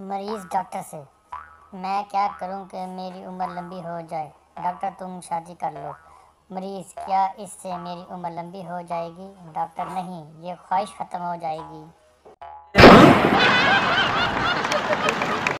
मरीज़ डॉक्टर से मैं क्या करूं कि मेरी उम्र लंबी हो जाए डॉक्टर तुम शादी कर लो मरीज़ क्या इससे मेरी उम्र लंबी हो जाएगी डॉक्टर नहीं ये ख्वाहिश ख़त्म हो जाएगी